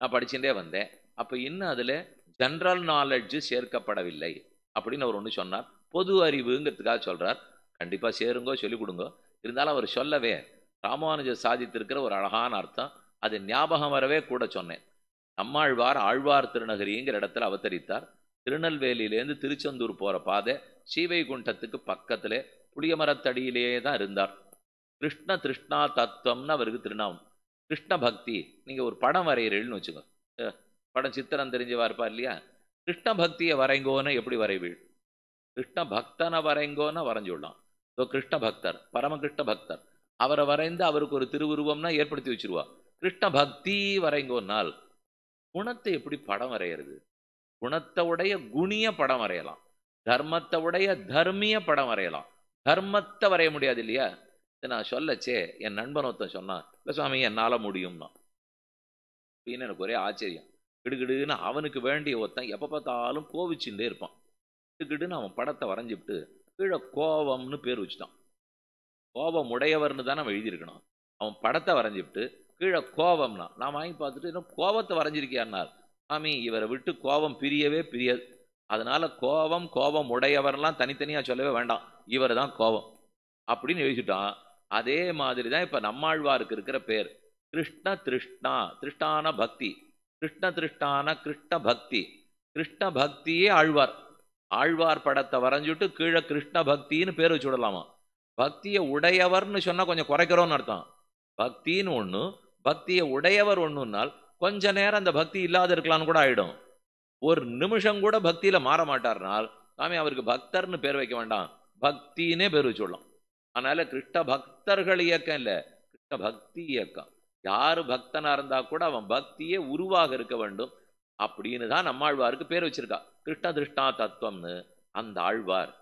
நான் படிச்சுட்டே வந்தேன் அப்போ இன்னும் அதில் ஜென்ரல் நாலெட்ஜு சேர்க்கப்படவில்லை அப்படின்னு அவர் ஒன்று சொன்னார் பொது அறிவுங்கிறதுக்காக சொல்கிறார் கண்டிப்பாக சேருங்கோ சொல்லிக் கொடுங்க இருந்தாலும் அவர் சொல்லவே ராமானுஜர் சாதித்திருக்கிற ஒரு அழகான அர்த்தம் அது ஞாபகம் வரவே கூட சொன்னேன் நம்மாழ்வார் ஆழ்வார் திருநகரிங்கிற இடத்துல அவதரித்தார் திருநெல்வேலியிலேருந்து திருச்செந்தூர் போகிற பாதை ஸ்ரீவைகுண்டத்துக்கு பக்கத்தில் புளியமரத்தடியிலேயே தான் இருந்தார் கிருஷ்ண திருஷ்ணா தத்துவம்னு அவருக்கு திருநாமம் கிருஷ்ண பக்தி நீங்கள் ஒரு படம் வரைகிறீள்னு வச்சுக்கோ படம் சித்திரம் தெரிஞ்சவா இருப்பா இல்லையா கிருஷ்ண பக்தியை வரைங்கோன்னு எப்படி வரைவீள் கிருஷ்ண பக்தனை வரைங்கோன்னு வரைஞ்சு விடலாம் ஸோ கிருஷ்ண பக்தர் பரமகிருஷ்ண பக்தர் அவரை வரைந்து அவருக்கு ஒரு திருவுருவம்னா ஏற்படுத்தி வச்சிருவா கிருஷ்ண பக்தி வரைங்கோன்னால் குணத்தை எப்படி படம் வரைகிறது குணத்தை உடைய குணிய படம் வரையலாம் தர்மத்தை உடைய தர்மிய படம் வரையலாம் தர்மத்தை வரைய முடியாது இல்லையா நான் சொல்லச்சே என் நண்பன் ஒருத்தன் சொன்னான் இல்லை சுவாமி என்னால் முடியும்னா அப்படின்னு எனக்கு ஒரே ஆச்சரியம் கிடுகிடுன்னு அவனுக்கு வேண்டிய ஒருத்தன் எப்போ பார்த்தாலும் கோவிச்சுட்டே இருப்பான் கிடுகிடுன்னு அவன் படத்தை வரைஞ்சிவிட்டு கீழே கோபம்னு பேர் வச்சுட்டான் கோபம் உடையவர்னு தான் நம்ம எழுதியிருக்கணும் அவன் படத்தை வரைஞ்சிவிட்டு கீழே கோபம்னா நான் வாங்கி பார்த்துட்டு இன்னும் கோபத்தை வரைஞ்சிருக்கியானார் சாமி இவரை விட்டு கோபம் பிரியவே பிரியாது அதனால கோபம் கோபம் உடையவரெல்லாம் தனித்தனியாக சொல்லவே வேண்டாம் இவர் தான் கோபம் அப்படின்னு எழுதிட்டான் அதே மாதிரி தான் இப்போ நம்மாழ்வாருக்கு இருக்கிற பேர் கிருஷ்ண திருஷ்ணா திருஷ்டான பக்தி கிருஷ்ண திருஷ்டான கிருஷ்ண பக்தி கிருஷ்ண பக்தியே ஆழ்வார் ஆழ்வார் படத்தை வரைஞ்சிட்டு கீழே கிருஷ்ண பக்தின்னு பேர் வச்சு விடலாமா பக்தியை உடையவர்னு சொன்னால் கொஞ்சம் குறைக்கிறோம்னு அர்த்தம் பக்தின்னு ஒன்று பக்தியை உடையவர் ஒன்றுனால் கொஞ்ச நேரம் அந்த பக்தி இல்லாத இருக்கலாம்னு கூட ஆயிடும் ஒரு நிமிஷம் கூட பக்தியில் மாற மாட்டார்னால் சாமி அவருக்கு பக்தர்னு பேர் வைக்க வேண்டாம் பக்தின்னே பேர் வச்சு விடலாம் அதனால கிருஷ்ண பக்தர்கள் இயக்கம் இல்லை கிருஷ்ண பக்தி இயக்கம் யார் பக்தனா இருந்தா கூட அவன் பக்தியே உருவாக இருக்க வேண்டும் அப்படின்னு தான் நம்மாழ்வாருக்கு பேர் வச்சுருக்கா கிருஷ்ண திருஷ்டா தத்துவம்னு அந்த ஆழ்வார்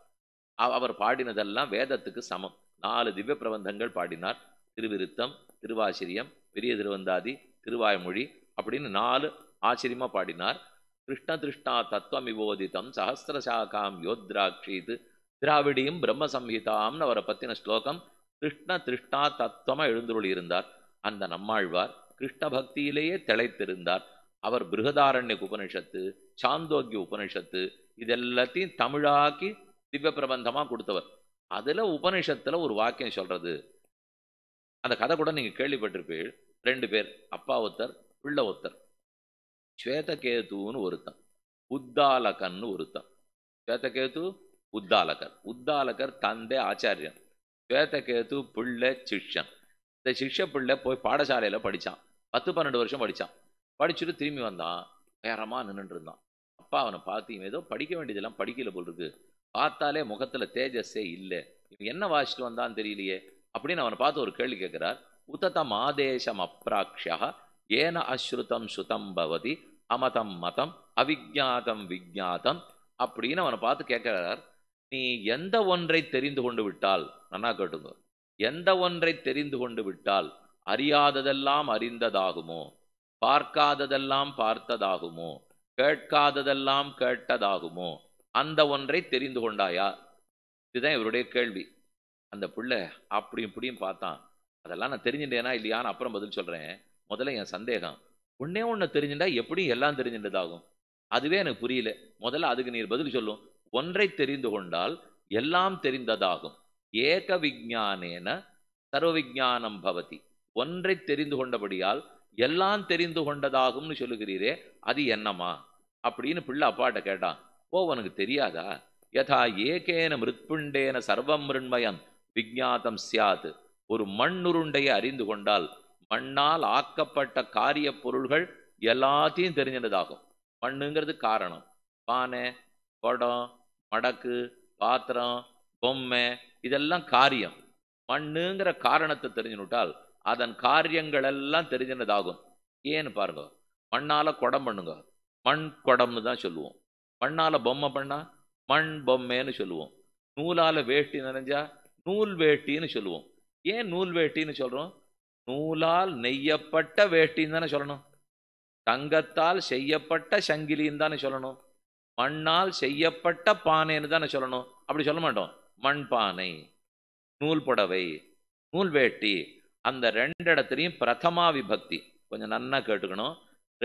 அவர் பாடினதெல்லாம் வேதத்துக்கு சமம் நாலு திவ்ய பிரபந்தங்கள் பாடினார் திருவிருத்தம் திருவாசிரியம் பெரிய திருவந்தாதி திருவாய்மொழி அப்படின்னு நாலு ஆச்சரியமா பாடினார் கிருஷ்ண திருஷ்டா தத்துவம் விபோதித்தம் யோத்ராட்சி இது திராவிடியும் பிரம்ம சம்ஹிதாம்னு அவரை பற்றின ஸ்லோகம் கிருஷ்ண திருஷ்டா தத்துவமாக எழுந்துருளி இருந்தார் அந்த நம்மாழ்வார் கிருஷ்ண பக்தியிலேயே திளைத்திருந்தார் அவர் பிருகதாரண்ய உபனிஷத்து சாந்தோக்கிய உபனிஷத்து இதெல்லாத்தையும் தமிழாக்கி திவ்ய பிரபந்தமாக கொடுத்தவர் அதில் உபனிஷத்தில் ஒரு வாக்கியம் சொல்கிறது அந்த கதை கூட நீங்கள் கேள்விப்பட்டிருப்பீள் ரெண்டு பேர் அப்பா ஒருத்தர் பிள்ளை ஒருத்தர் ஸ்வேதகேதுன்னு ஒருத்தன் உத்தாலகன்னு ஒருத்தன் ஸ்வேதகேது உத்தாலகர் உத்தாலகர் தந்தை ஆச்சாரியன் கேத்து பிள்ளை சிஷ்யன் இந்த சிஷ்ய பிள்ளை போய் பாடசாலையில் படித்தான் பத்து பன்னெண்டு வருஷம் படித்தான் படிச்சுட்டு திரும்பி வந்தான் வேறமாக நின்றுட்டு இருந்தான் அப்பா அவனை பார்த்து இவன் ஏதோ படிக்க வேண்டியதெல்லாம் படிக்கல போல் இருக்கு பார்த்தாலே முகத்தில் தேஜஸே இல்லை இவன் என்ன வாசிட்டு வந்தான்னு தெரியலையே அப்படின்னு அவனை பார்த்து ஒரு கேள்வி கேட்குறார் உததம் ஆதேசம் அப்ராக்ஷா ஏன அஸ்ருதம் சுதம் பவதி அமதம் மதம் அவிஜாதம் விஜாதம் அப்படின்னு அவனை பார்த்து கேட்குறார் நீ எந்த ஒன்றை தெரிந்து கொண்டு விட்டால் நன்னா கேட்டுங்க எந்த ஒன்றை தெரிந்து கொண்டு விட்டால் அறியாததெல்லாம் அறிந்ததாகுமோ பார்க்காததெல்லாம் பார்த்ததாகுமோ கேட்காததெல்லாம் கேட்டதாகுமோ அந்த ஒன்றை தெரிந்து கொண்டாயா இதுதான் இவருடைய கேள்வி அந்த பிள்ளை அப்படி இப்படியும் பார்த்தான் அதெல்லாம் நான் தெரிஞ்சுட்டேனா இல்லையான்னு அப்புறம் பதில் சொல்கிறேன் முதல்ல என் சந்தேகம் உன்னே ஒன்று தெரிஞ்சுட்டா எப்படி எல்லாம் தெரிஞ்சுட்டதாகும் அதுவே எனக்கு புரியல முதல்ல அதுக்கு நீர் பதில் சொல்லும் ஒன்றை தெரிந்து கொண்டால் எல்லாம் தெரிந்ததாகும் ஏக விஜானேன சர்வ விஜானம் பவதி ஒன்றை தெரிந்து கொண்டபடியால் எல்லாம் தெரிந்து கொண்டதாகும்னு சொல்லுகிறீரே அது என்னமா அப்படின்னு பிள்ளை அப்பாட்ட கேட்டான் ஓ உனக்கு தெரியாதா யதா ஏகேன மிருத்புண்டேன மிருண்மயம் விஜாதம் சியாது ஒரு மண்ணுருண்டையை அறிந்து கொண்டால் மண்ணால் ஆக்கப்பட்ட காரிய பொருள்கள் எல்லாத்தையும் தெரிஞ்சதாகும் மண்ணுங்கிறது காரணம் பானை குடம் மடக்கு பாத்திரம் பொம்மை இதெல்லாம் காரியம் மண்ணுங்கிற காரணத்தை விட்டால் அதன் காரியங்கள் எல்லாம் தெரிஞ்சினதாகும் ஏன்னு பாருங்க மண்ணால் குடம் பண்ணுங்க மண் குடம்னு தான் சொல்லுவோம் மண்ணால் பொம்மை பண்ணால் மண் பொம்மைன்னு சொல்லுவோம் நூலால் வேஷ்டி நினைஞ்சா நூல் வேட்டின்னு சொல்லுவோம் ஏன் நூல் வேட்டின்னு சொல்கிறோம் நூலால் நெய்யப்பட்ட வேட்டின்னு தானே சொல்லணும் தங்கத்தால் செய்யப்பட்ட சங்கிலின்னு தானே சொல்லணும் மண்ணால் செய்யப்பட்ட பானைன்னு தானே சொல்லணும் அப்படி சொல்ல மாட்டோம் மண் பானை நூல் புடவை நூல் வேட்டி அந்த ரெண்டு இடத்துலையும் பிரதமா விபக்தி கொஞ்சம் நன்னா கேட்டுக்கணும்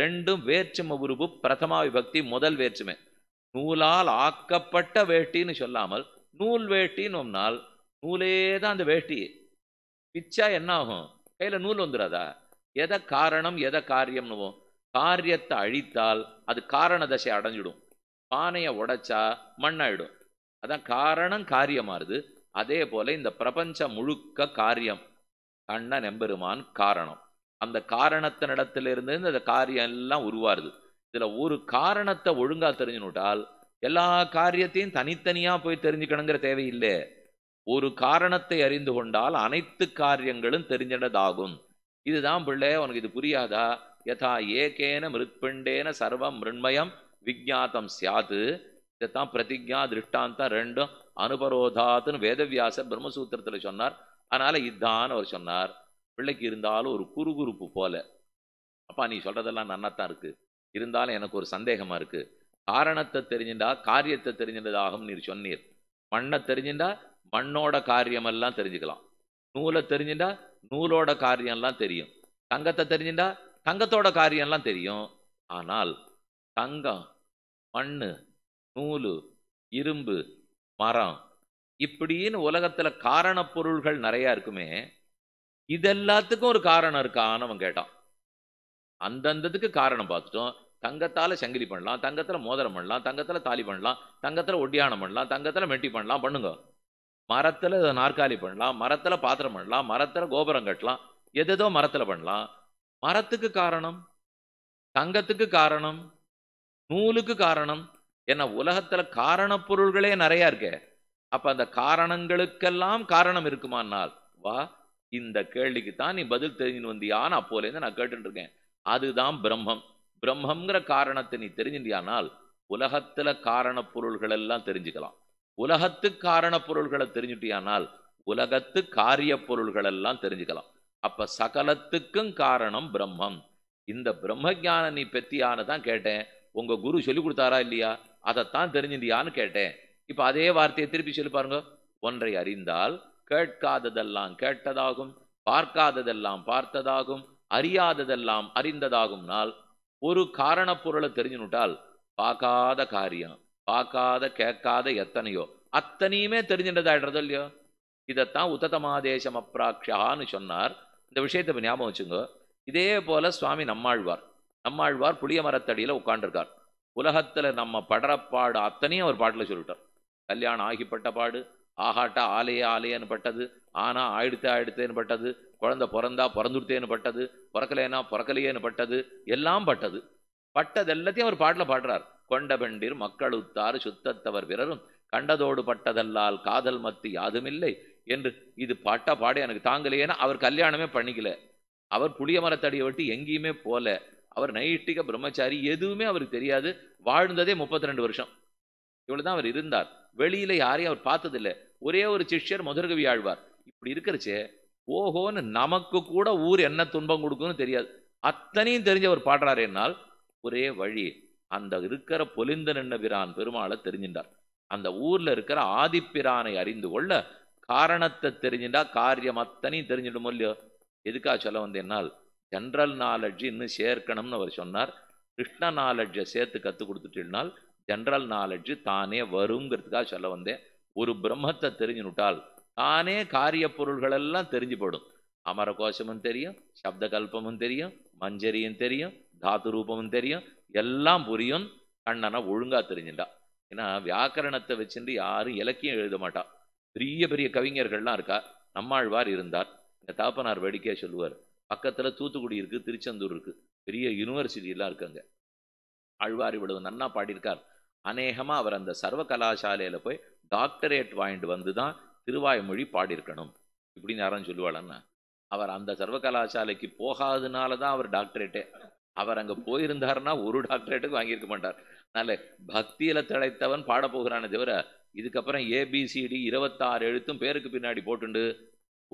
ரெண்டும் வேற்றுமை உருவு பிரதமா விபக்தி முதல் வேற்றுமை நூலால் ஆக்கப்பட்ட வேட்டின்னு சொல்லாமல் நூல் வேட்டின்னு வேட்டின்னோம்னால் நூலே தான் அந்த வேட்டி பிச்சா என்ன ஆகும் கையில் நூல் வந்துடாதா எதை காரணம் எதை காரியம்னுவோம் காரியத்தை அழித்தால் அது காரண தசை அடைஞ்சிடும் பானையை உடைச்சா மண்ணாயிடும் அதான் காரணம் காரியமாறுது அதே போல இந்த பிரபஞ்சம் முழுக்க காரியம் கண்ண நெம்பெருமான் காரணம் அந்த இருந்து இந்த காரியம் எல்லாம் உருவாருது இதுல ஒரு காரணத்தை ஒழுங்கா தெரிஞ்சுனுட்டால் எல்லா காரியத்தையும் தனித்தனியா போய் தெரிஞ்சுக்கணுங்கிற தேவையில்லை ஒரு காரணத்தை அறிந்து கொண்டால் அனைத்து காரியங்களும் தெரிஞ்சினதாகும் இதுதான் பிள்ளை உனக்கு இது புரியாதா யதா ஏகேன மிருத்பிண்டேன சர்வம் மிருண்மயம் விஜாத்தம் சியாது இதைத்தான் பிரதிஜா திருஷ்டாந்தம் ரெண்டும் அனுபரோதாத்துன்னு வேதவியாச பிரம்மசூத்திரத்தில் சொன்னார் அதனால் இதுதான் அவர் சொன்னார் பிள்ளைக்கு இருந்தாலும் ஒரு குறுகுறுப்பு போல அப்பா நீ சொல்கிறதெல்லாம் நன்னாத்தான் இருக்குது இருந்தாலும் எனக்கு ஒரு சந்தேகமாக இருக்குது காரணத்தை தெரிஞ்சுட்டா காரியத்தை தெரிஞ்சதாகும் நீர் சொன்னீர் மண்ணை தெரிஞ்சுட்டா மண்ணோட காரியமெல்லாம் தெரிஞ்சுக்கலாம் நூலை தெரிஞ்சுட்டா நூலோட காரியம்லாம் தெரியும் தங்கத்தை தெரிஞ்சுட்டா தங்கத்தோட காரியம்லாம் தெரியும் ஆனால் தங்கம் மண் நூல் இரும்பு மரம் இப்படின்னு உலகத்தில் காரண பொருள்கள் நிறையா இருக்குமே இதெல்லாத்துக்கும் ஒரு காரணம் இருக்கான்னு அவன் கேட்டான் அந்தந்ததுக்கு காரணம் பார்த்துட்டோம் தங்கத்தால் சங்கிலி பண்ணலாம் தங்கத்தில் மோதிரம் பண்ணலாம் தங்கத்தில் தாலி பண்ணலாம் தங்கத்தில் ஒட்டியானம் பண்ணலாம் தங்கத்தில் மெட்டி பண்ணலாம் பண்ணுங்க மரத்தில் நாற்காலி பண்ணலாம் மரத்தில் பாத்திரம் பண்ணலாம் மரத்தில் கோபுரம் கட்டலாம் எதோ மரத்தில் பண்ணலாம் மரத்துக்கு காரணம் தங்கத்துக்கு காரணம் நூலுக்கு காரணம் என்ன உலகத்துல காரணப் பொருள்களே நிறைய இருக்கு அப்ப அந்த காரணங்களுக்கெல்லாம் காரணம் இருக்குமானால் வா இந்த கேள்விக்கு தான் நீ பதில் தெரிஞ்சுன்னு வந்தியான்னு அப்போலேருந்து நான் கேட்டுட்டு இருக்கேன் அதுதான் பிரம்மம் பிரம்மங்கிற காரணத்தை நீ தெரிஞ்சுட்டியானால் உலகத்துல காரணப் பொருள்கள் எல்லாம் தெரிஞ்சுக்கலாம் உலகத்து காரணப் பொருள்களை தெரிஞ்சுட்டியானால் உலகத்து காரிய பொருள்கள் எல்லாம் தெரிஞ்சுக்கலாம் அப்ப சகலத்துக்கும் காரணம் பிரம்மம் இந்த பிரம்ம ஞான நீ பெற்றியானதான் கேட்டேன் உங்கள் குரு சொல்லி கொடுத்தாரா இல்லையா அதைத்தான் தெரிஞ்சிருந்தியான்னு கேட்டேன் இப்போ அதே வார்த்தையை திருப்பி சொல்லி பாருங்க ஒன்றை அறிந்தால் கேட்காததெல்லாம் கேட்டதாகும் பார்க்காததெல்லாம் பார்த்ததாகும் அறியாததெல்லாம் அறிந்ததாகும்னால் ஒரு காரண பொருளை தெரிஞ்சுனுட்டால் பார்க்காத காரியம் பார்க்காத கேட்காத எத்தனையோ அத்தனையுமே தெரிஞ்சின்றதாயிடுறதோ இல்லையோ இதைத்தான் உத்ததமாதேசம் அப்ராக்ஷான்னு சொன்னார் இந்த விஷயத்தை ஞாபகம் வச்சுங்க இதே போல சுவாமி நம்மாழ்வார் நம்மாழ்வார் புளிய மரத்தடியில் உட்காண்டிருக்கார் உலகத்தில் நம்ம படறப்பாடு அத்தனையும் அவர் பாட்டில் சொல்லிட்டார் கல்யாணம் ஆகிப்பட்ட பாடு ஆகாட்டா ஆலையே ஆலையேன்னு பட்டது ஆனா ஆயிடுத்து ஆயிடுத்தேன்னு பட்டது குழந்தை பிறந்தா பிறந்துடுத்தேன்னு பட்டது பிறக்கலையனா பிறக்கலையேன்னு பட்டது எல்லாம் பட்டது பட்டது எல்லாத்தையும் அவர் பாட்டில் பாடுறார் கொண்ட பெண்டிர் மக்களுத்தார் சுத்தத்தவர் பிறரும் கண்டதோடு பட்டதல்லால் காதல் மத்து யாதுமில்லை என்று இது பாட்டா பாட எனக்கு தாங்கலையேன்னா அவர் கல்யாணமே பண்ணிக்கல அவர் புளிய மரத்தடியை விட்டு எங்கேயுமே போல அவர் நைட்டிக பிரம்மச்சாரி எதுவுமே அவருக்கு தெரியாது வாழ்ந்ததே முப்பத்தி ரெண்டு வருஷம் இவ்வளோ தான் அவர் இருந்தார் வெளியில் யாரையும் அவர் பார்த்ததில்லை ஒரே ஒரு சிஷ்யர் முதற்கவி ஆழ்வார் இப்படி இருக்கிறச்சே ஓஹோன்னு நமக்கு கூட ஊர் என்ன துன்பம் கொடுக்குன்னு தெரியாது அத்தனையும் தெரிஞ்ச அவர் பாடுறாரு என்னால் ஒரே வழி அந்த இருக்கிற பொலிந்த நின்னபிரான் பெருமாளை தெரிஞ்சின்றார் அந்த ஊர்ல இருக்கிற ஆதிப்பிரானை அறிந்து கொள்ள காரணத்தை தெரிஞ்சுட்டா காரியம் அத்தனையும் தெரிஞ்சிடும் இல்லையோ எதுக்காக சொல்ல வந்தேன்னால் ஜென்ரல் நாலெட்ஜ் இன்னும் சேர்க்கணும்னு அவர் சொன்னார் கிருஷ்ண நாலெட்ஜை சேர்த்து கற்றுக் கொடுத்துட்டீங்கனால் ஜென்ரல் நாலெட்ஜு தானே வருங்கிறதுக்காக சொல்ல வந்தேன் ஒரு பிரம்மத்தை தெரிஞ்சுனுட்டால் தானே காரிய பொருள்கள் எல்லாம் தெரிஞ்சு போடும் அமர கோஷமும் தெரியும் சப்த கல்பமும் தெரியும் மஞ்சரியும் தெரியும் தாத்து ரூபமும் தெரியும் எல்லாம் புரியும் கண்ணனை ஒழுங்காக தெரிஞ்சுட்டா ஏன்னா வியாக்கரணத்தை வச்சுட்டு யாரும் இலக்கியம் எழுத மாட்டான் பெரிய பெரிய கவிஞர்கள்லாம் இருக்கா நம்மாழ்வார் இருந்தார் இந்த தாப்பனார் வேடிக்கையாக சொல்லுவார் பக்கத்தில் தூத்துக்குடி இருக்குது திருச்செந்தூர் இருக்குது பெரிய யூனிவர்சிட்டிலாம் இருக்காங்க அழ்வார் இவ்வளவு நன்னா பாடியிருக்கார் அநேகமாக அவர் அந்த சர்வ கலாசாலையில் போய் டாக்டரேட் வாங்கிட்டு வந்து தான் திருவாய்மொழி பாடியிருக்கணும் இப்படின்னு யாரும் சொல்லுவாளண்ணா அவர் அந்த சர்வ கலாசாலைக்கு போகாததுனால தான் அவர் டாக்டரேட்டே அவர் அங்கே போயிருந்தாருன்னா ஒரு டாக்டரேட்டுக்கு வாங்கியிருக்க மாட்டார் அதனால் பக்தியில் திளைத்தவன் பாடப்போகிறானே தவிர இதுக்கப்புறம் ஏபிசிடி இருபத்தாறு எழுத்தும் பேருக்கு பின்னாடி போட்டுண்டு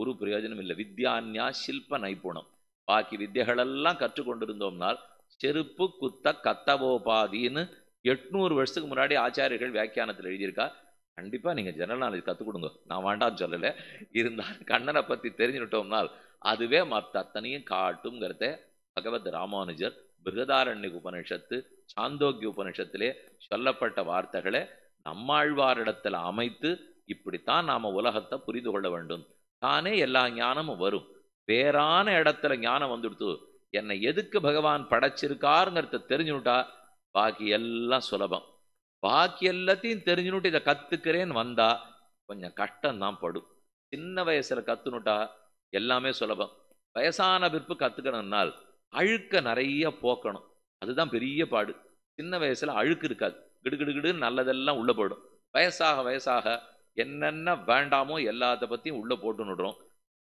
ஒரு பிரயோஜனம் இல்லை வித்யான்யா சில்ப நைப்புணம் பாக்கி வித்தியகளெல்லாம் கற்றுக்கொண்டிருந்தோம்னால் செருப்பு குத்த கத்தவோபாதின்னு எட்நூறு வருஷத்துக்கு முன்னாடி ஆச்சாரியர்கள் வியாக்கியானத்தில் எழுதியிருக்கா கண்டிப்பாக நீங்கள் ஜெனரல் நாலேஜ் கற்றுக் கொடுங்க நான் வேண்டாம்னு சொல்லலை இருந்தாலும் கண்ணனை பற்றி தெரிஞ்சுட்டோம்னால் அதுவே மற்ற அத்தனையும் காட்டுங்கிறத பகவத் ராமானுஜர் பிருகதாரண்ய உபனிஷத்து சாந்தோக்கிய உபனிஷத்திலே சொல்லப்பட்ட வார்த்தைகளை நம்மாழ்வாரிடத்தில் அமைத்து இப்படித்தான் நாம் உலகத்தை புரிந்து கொள்ள வேண்டும் தானே எல்லா ஞானமும் வரும் வேறான இடத்துல ஞானம் வந்துடுத்து என்னை எதுக்கு பகவான் படைச்சிருக்காருங்கிறத தெரிஞ்சுட்டா பாக்கி எல்லாம் சுலபம் பாக்கி எல்லாத்தையும் தெரிஞ்சுனுட்டு இதை கற்றுக்கிறேன்னு வந்தா கொஞ்சம் கஷ்டம்தான் படும் சின்ன வயசில் கற்றுனுட்டா எல்லாமே சுலபம் வயசான பிற்பு கற்றுக்கணும்னால் அழுக்க நிறைய போக்கணும் அதுதான் பெரிய பாடு சின்ன வயசில் அழுக்கு இருக்காது கிடுகிடுகிடுன்னு நல்லதெல்லாம் உள்ளே போயிடும் வயசாக வயசாக என்னென்ன வேண்டாமோ எல்லாத்த பற்றியும் உள்ளே போட்டு நடுறோம்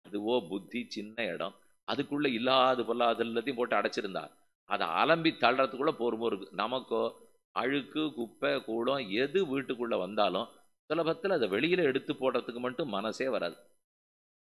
அதுவோ புத்தி சின்ன இடம் அதுக்குள்ளே இல்லாது பொல்லாது எல்லாத்தையும் போட்டு அடைச்சிருந்தா அதை அலம்பி தள்ளுறதுக்குள்ளே போருமோ இருக்குது நமக்கோ அழுக்கு குப்பை கூடம் எது வீட்டுக்குள்ளே வந்தாலும் சுலபத்தில் அதை வெளியில் எடுத்து போடுறதுக்கு மட்டும் மனசே வராது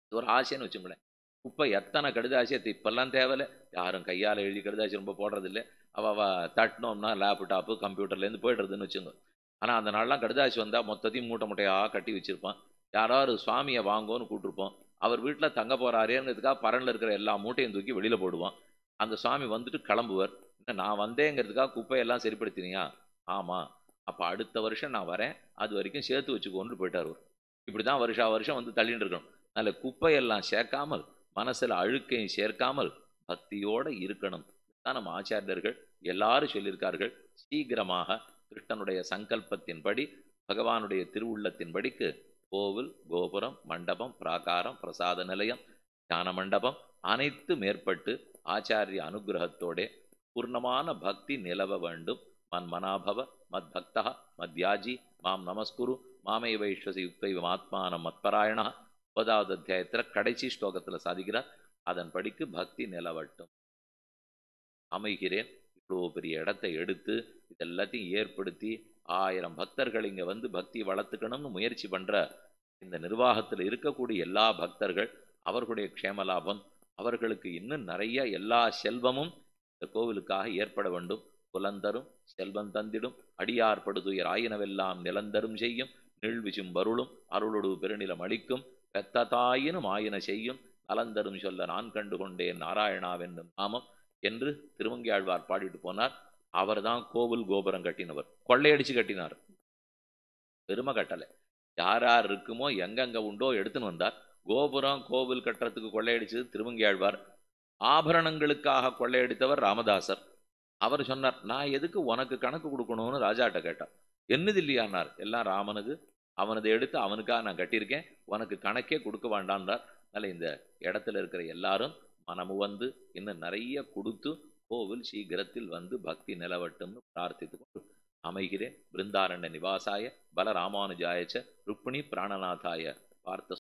இது ஒரு ஆசைன்னு வச்சுங்களேன் குப்பை எத்தனை கடுதாசி இப்பெல்லாம் தேவையில்ல யாரும் கையால் எழுதி கடுதாசி ரொம்ப போடுறதில்ல அவள் தட்டினோம்னா லேப்டாப்பு கம்ப்யூட்டர்லேருந்து போய்டுறதுன்னு வச்சுங்க ஆனால் அந்த நாள்லாம் கடுதாசி வந்தால் மொத்தத்தையும் மூட்டை மூட்டையாக கட்டி வச்சுருப்பான் யாராவது சுவாமியை வாங்கோன்னு கூப்பிட்டுருப்போம் அவர் வீட்டில் தங்க போகிறாரேங்கிறதுக்காக பரனில் இருக்கிற எல்லா மூட்டையும் தூக்கி வெளியில் போடுவான் அந்த சுவாமி வந்துட்டு கிளம்புவர் என்ன நான் வந்தேங்கிறதுக்காக குப்பையெல்லாம் சரிப்படுத்தினியா ஆமாம் அப்போ அடுத்த வருஷம் நான் வரேன் அது வரைக்கும் சேர்த்து வச்சுக்கோன்னு போயிட்டார் இப்படி தான் வருஷா வருஷம் வந்து தள்ளின்னு இருக்கணும் அதில் குப்பையெல்லாம் சேர்க்காமல் மனசில் அழுக்கையும் சேர்க்காமல் பக்தியோடு இருக்கணும் தான் நம்ம ஆச்சாரியர்கள் எல்லாரும் சொல்லியிருக்கார்கள் சீக்கிரமாக கிருஷ்ணனுடைய சங்கல்பத்தின்படி பகவானுடைய திருவுள்ளத்தின்படிக்கு கோவில் கோபுரம் மண்டபம் பிராகாரம் பிரசாத நிலையம் ஞான மண்டபம் அனைத்து மேற்பட்டு ஆச்சாரிய அனுகிரகத்தோட பூர்ணமான பக்தி நிலவ வேண்டும் மன் மனாபவ மத் பக்தா மத்யாஜி மாம் நமஸ்குரு மாமே வைஸ்வசி யுக்தை ஆத்மானம் மத்பராயணா ஒன்பதாவது அத்தியாயத்தில் கடைசி ஸ்லோகத்தில் சாதிக்கிறார் அதன்படிக்கு பக்தி நிலவட்டும் அமைகிறேன் இவ்வளோ பெரிய இடத்தை எடுத்து இதெல்லாத்தையும் எல்லாத்தையும் ஏற்படுத்தி ஆயிரம் பக்தர்கள் இங்கே வந்து பக்தி வளர்த்துக்கணும்னு முயற்சி பண்ணுற இந்த நிர்வாகத்தில் இருக்கக்கூடிய எல்லா பக்தர்கள் அவர்களுடைய க்ஷேமலாபம் அவர்களுக்கு இன்னும் நிறைய எல்லா செல்வமும் இந்த கோவிலுக்காக ஏற்பட வேண்டும் புலந்தரும் செல்வம் தந்திடும் படுதுயர் ஆயினவெல்லாம் நிலந்தரும் செய்யும் நீழ்விச்சும் வருளும் அருளொடு பெருநிலம் அளிக்கும் பெத்த தாயினும் ஆயின செய்யும் நலந்தரும் சொல்ல நான் கண்டு கொண்டேன் நாராயணாவென்னும் நாமம் என்று ஆழ்வார் பாடிட்டு போனார் அவர் தான் கோவில் கோபுரம் கட்டினவர் கொள்ளையடிச்சு கட்டினார் பெருமை கட்டலை யார் யார் இருக்குமோ எங்கெங்க உண்டோ எடுத்துன்னு வந்தார் கோபுரம் கோவில் கட்டுறதுக்கு கொள்ளையடிச்சது ஆழ்வார் ஆபரணங்களுக்காக கொள்ளையடித்தவர் ராமதாசர் அவர் சொன்னார் நான் எதுக்கு உனக்கு கணக்கு கொடுக்கணும்னு ராஜாட்ட கேட்டார் என்னது இல்லையானார் எல்லாம் ராமனுக்கு அவனதை எடுத்து அவனுக்காக நான் கட்டியிருக்கேன் உனக்கு கணக்கே கொடுக்க வேண்டான்றார் அதனால் இந்த இடத்துல இருக்கிற எல்லாரும் மனமு வந்து இன்னும் நிறைய கொடுத்து கோவில் சீக்கிரத்தில் வந்து பக்தி நிலவட்டும்னு பிரார்த்தித்து கொண்டு அமைகிறேன் பிருந்தாரண்ய நிவாசாய பலராமானுஜாயச்ச ருக்மிணி பிராணநாதாய பார்த்த